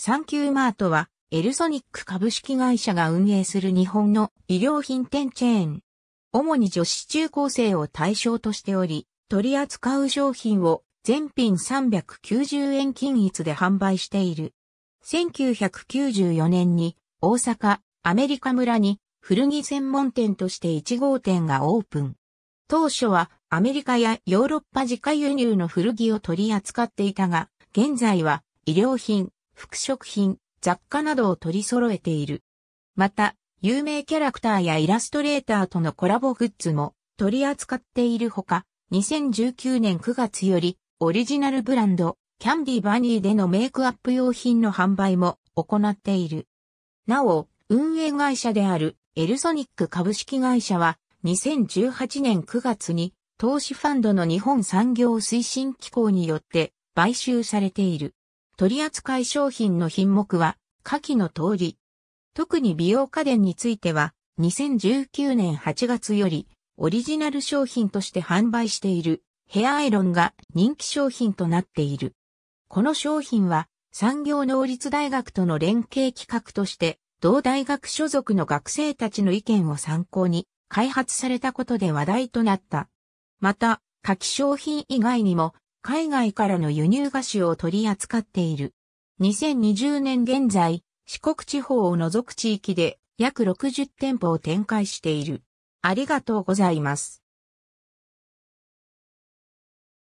サンキューマートは、エルソニック株式会社が運営する日本の医療品店チェーン。主に女子中高生を対象としており、取り扱う商品を全品390円均一で販売している。1994年に大阪、アメリカ村に古着専門店として1号店がオープン。当初はアメリカやヨーロッパ自家輸入の古着を取り扱っていたが、現在は医療品、服飾品、雑貨などを取り揃えている。また、有名キャラクターやイラストレーターとのコラボグッズも取り扱っているほか、2019年9月よりオリジナルブランド、キャンディバニーでのメイクアップ用品の販売も行っている。なお、運営会社であるエルソニック株式会社は2018年9月に投資ファンドの日本産業推進機構によって買収されている。取扱い商品の品目は、下記の通り。特に美容家電については、2019年8月より、オリジナル商品として販売している、ヘアアイロンが人気商品となっている。この商品は、産業能率大学との連携企画として、同大学所属の学生たちの意見を参考に、開発されたことで話題となった。また、下記商品以外にも、海外からの輸入菓子を取り扱っている。2020年現在、四国地方を除く地域で約60店舗を展開している。ありがとうございます。